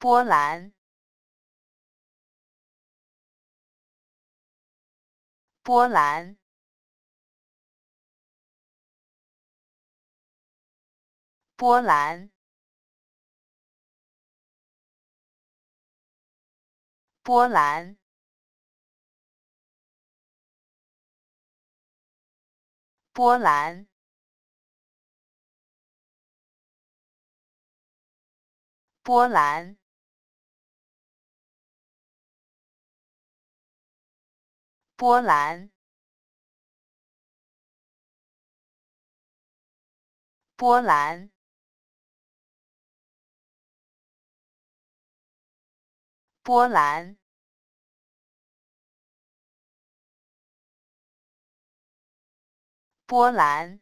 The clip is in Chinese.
波兰，波兰，波兰，波兰，波兰，波兰。波兰，波兰，波兰，波兰。